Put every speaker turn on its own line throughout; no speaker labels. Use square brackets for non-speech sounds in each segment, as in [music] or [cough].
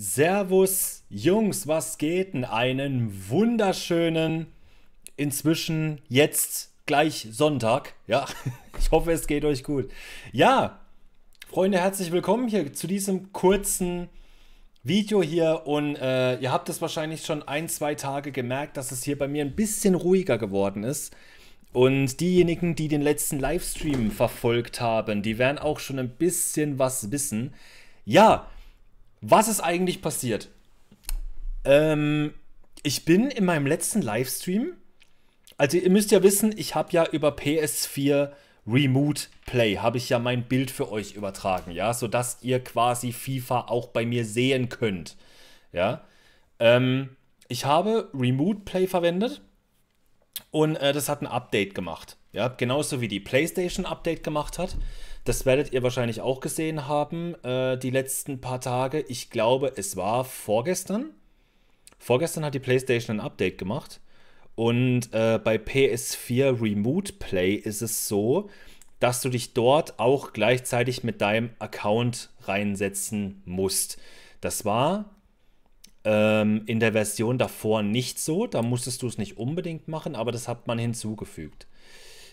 Servus, Jungs, was geht denn? Einen wunderschönen, inzwischen jetzt gleich Sonntag. Ja, [laughs] ich hoffe, es geht euch gut. Ja, Freunde, herzlich willkommen hier zu diesem kurzen Video hier. Und äh, ihr habt es wahrscheinlich schon ein, zwei Tage gemerkt, dass es hier bei mir ein bisschen ruhiger geworden ist. Und diejenigen, die den letzten Livestream verfolgt haben, die werden auch schon ein bisschen was wissen. Ja, was ist eigentlich passiert? Ähm, ich bin in meinem letzten Livestream, also ihr müsst ja wissen, ich habe ja über PS4 Remote Play, habe ich ja mein Bild für euch übertragen, ja, sodass ihr quasi FIFA auch bei mir sehen könnt, ja. Ähm, ich habe Remote Play verwendet und äh, das hat ein Update gemacht, ja, genauso wie die PlayStation Update gemacht hat. Das werdet ihr wahrscheinlich auch gesehen haben, äh, die letzten paar Tage. Ich glaube, es war vorgestern. Vorgestern hat die PlayStation ein Update gemacht. Und äh, bei PS4 Remote Play ist es so, dass du dich dort auch gleichzeitig mit deinem Account reinsetzen musst. Das war ähm, in der Version davor nicht so. Da musstest du es nicht unbedingt machen, aber das hat man hinzugefügt.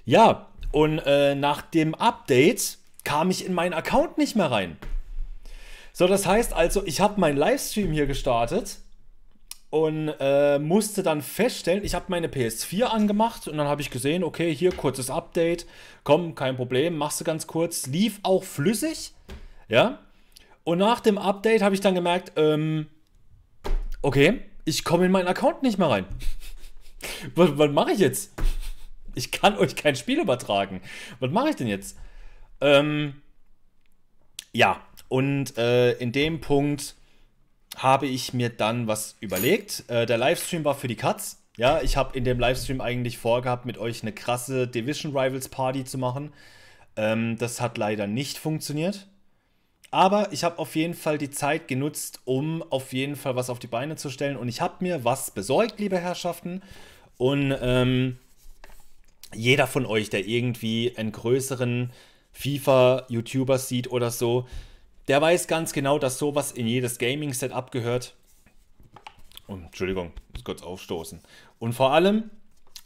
Ja, und äh, nach dem Update kam ich in meinen Account nicht mehr rein. So, das heißt also, ich habe meinen Livestream hier gestartet und äh, musste dann feststellen, ich habe meine PS4 angemacht und dann habe ich gesehen, okay, hier kurzes Update, komm, kein Problem, machst du ganz kurz, lief auch flüssig, ja. Und nach dem Update habe ich dann gemerkt, ähm, okay, ich komme in meinen Account nicht mehr rein. [laughs] was was mache ich jetzt? Ich kann euch kein Spiel übertragen. Was mache ich denn jetzt? Ähm, ja, und äh, in dem Punkt habe ich mir dann was überlegt. Äh, der Livestream war für die Cuts. Ja, ich habe in dem Livestream eigentlich vorgehabt, mit euch eine krasse Division Rivals Party zu machen. Ähm, das hat leider nicht funktioniert. Aber ich habe auf jeden Fall die Zeit genutzt, um auf jeden Fall was auf die Beine zu stellen. Und ich habe mir was besorgt, liebe Herrschaften. Und ähm, jeder von euch, der irgendwie einen größeren fifa youtuber sieht oder so, der weiß ganz genau, dass sowas in jedes gaming setup gehört. Und Entschuldigung, muss kurz aufstoßen. Und vor allem,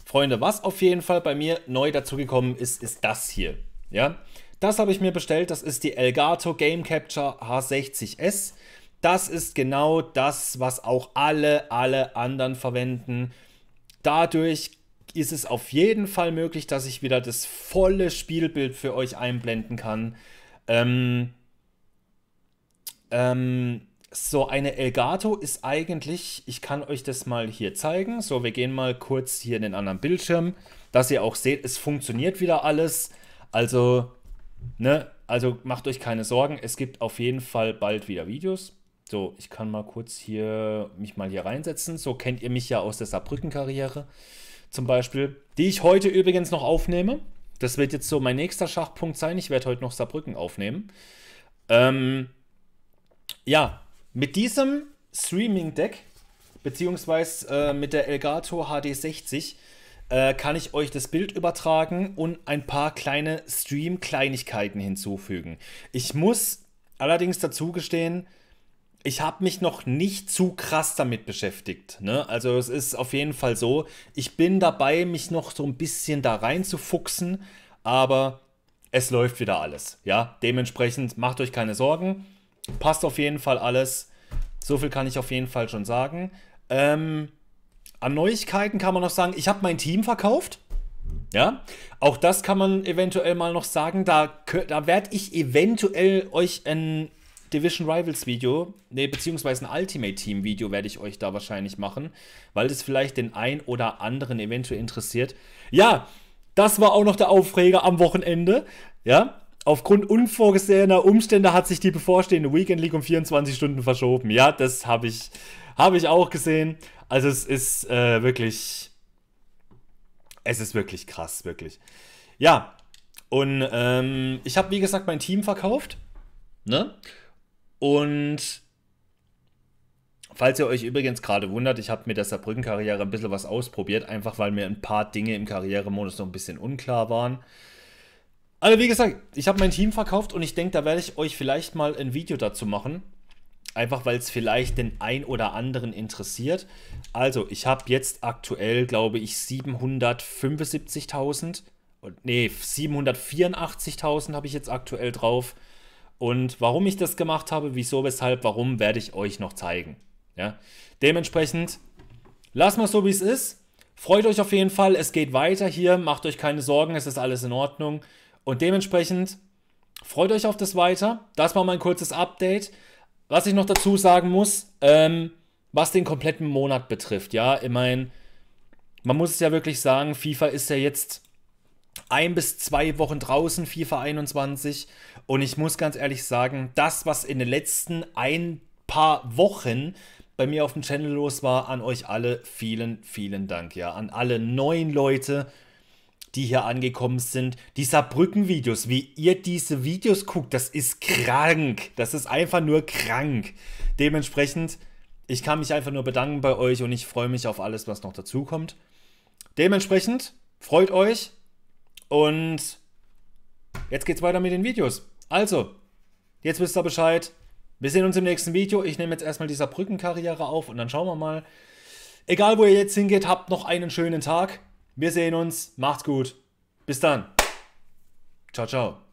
Freunde, was auf jeden Fall bei mir neu dazugekommen ist, ist das hier. Ja, das habe ich mir bestellt. Das ist die Elgato Game Capture H60S. Das ist genau das, was auch alle, alle anderen verwenden. Dadurch ist es auf jeden Fall möglich, dass ich wieder das volle Spielbild für euch einblenden kann. Ähm, ähm, so, eine Elgato ist eigentlich, ich kann euch das mal hier zeigen. So, wir gehen mal kurz hier in den anderen Bildschirm, dass ihr auch seht, es funktioniert wieder alles. Also, ne, also macht euch keine Sorgen, es gibt auf jeden Fall bald wieder Videos. So, ich kann mal kurz hier mich mal hier reinsetzen. So kennt ihr mich ja aus der Saarbrücken-Karriere zum Beispiel, die ich heute übrigens noch aufnehme. Das wird jetzt so mein nächster Schachpunkt sein. Ich werde heute noch Saarbrücken aufnehmen. Ähm, ja, mit diesem Streaming-Deck, beziehungsweise äh, mit der Elgato HD60, äh, kann ich euch das Bild übertragen und ein paar kleine Stream-Kleinigkeiten hinzufügen. Ich muss allerdings dazu gestehen, ich habe mich noch nicht zu krass damit beschäftigt. Ne? Also es ist auf jeden Fall so, ich bin dabei, mich noch so ein bisschen da reinzufuchsen, aber es läuft wieder alles. Ja, dementsprechend macht euch keine Sorgen. Passt auf jeden Fall alles. So viel kann ich auf jeden Fall schon sagen. Ähm, an Neuigkeiten kann man noch sagen, ich habe mein Team verkauft. Ja, auch das kann man eventuell mal noch sagen. Da, da werde ich eventuell euch ein Division Rivals Video, ne, beziehungsweise ein Ultimate Team Video werde ich euch da wahrscheinlich machen, weil das vielleicht den ein oder anderen eventuell interessiert. Ja, das war auch noch der Aufreger am Wochenende. Ja, aufgrund unvorgesehener Umstände hat sich die bevorstehende Weekend League um 24 Stunden verschoben. Ja, das habe ich, hab ich auch gesehen. Also es ist äh, wirklich, es ist wirklich krass, wirklich. Ja, und ähm, ich habe, wie gesagt, mein Team verkauft. Ne? Und falls ihr euch übrigens gerade wundert, ich habe mit der Saarbrücken-Karriere ein bisschen was ausprobiert, einfach weil mir ein paar Dinge im Karrieremodus noch ein bisschen unklar waren. Also wie gesagt, ich habe mein Team verkauft und ich denke, da werde ich euch vielleicht mal ein Video dazu machen. Einfach weil es vielleicht den ein oder anderen interessiert. Also ich habe jetzt aktuell, glaube ich, 775.000. Nee, 784.000 habe ich jetzt aktuell drauf. Und warum ich das gemacht habe, wieso, weshalb, warum, werde ich euch noch zeigen. Ja? Dementsprechend, lasst mal so, wie es ist. Freut euch auf jeden Fall, es geht weiter hier, macht euch keine Sorgen, es ist alles in Ordnung. Und dementsprechend, freut euch auf das weiter. Das war mein kurzes Update. Was ich noch dazu sagen muss, ähm, was den kompletten Monat betrifft, ja, ich meine, man muss es ja wirklich sagen, FIFA ist ja jetzt ein bis zwei Wochen draußen, FIFA 21. Und ich muss ganz ehrlich sagen, das, was in den letzten ein paar Wochen bei mir auf dem Channel los war, an euch alle vielen, vielen Dank. Ja, an alle neuen Leute, die hier angekommen sind. Die Saarbrücken-Videos, wie ihr diese Videos guckt, das ist krank. Das ist einfach nur krank. Dementsprechend, ich kann mich einfach nur bedanken bei euch und ich freue mich auf alles, was noch dazukommt. Dementsprechend, freut euch, und jetzt geht's weiter mit den Videos. Also, jetzt wisst ihr Bescheid. Wir sehen uns im nächsten Video. Ich nehme jetzt erstmal dieser Brückenkarriere auf und dann schauen wir mal. Egal, wo ihr jetzt hingeht, habt noch einen schönen Tag. Wir sehen uns. Macht's gut. Bis dann. Ciao, ciao.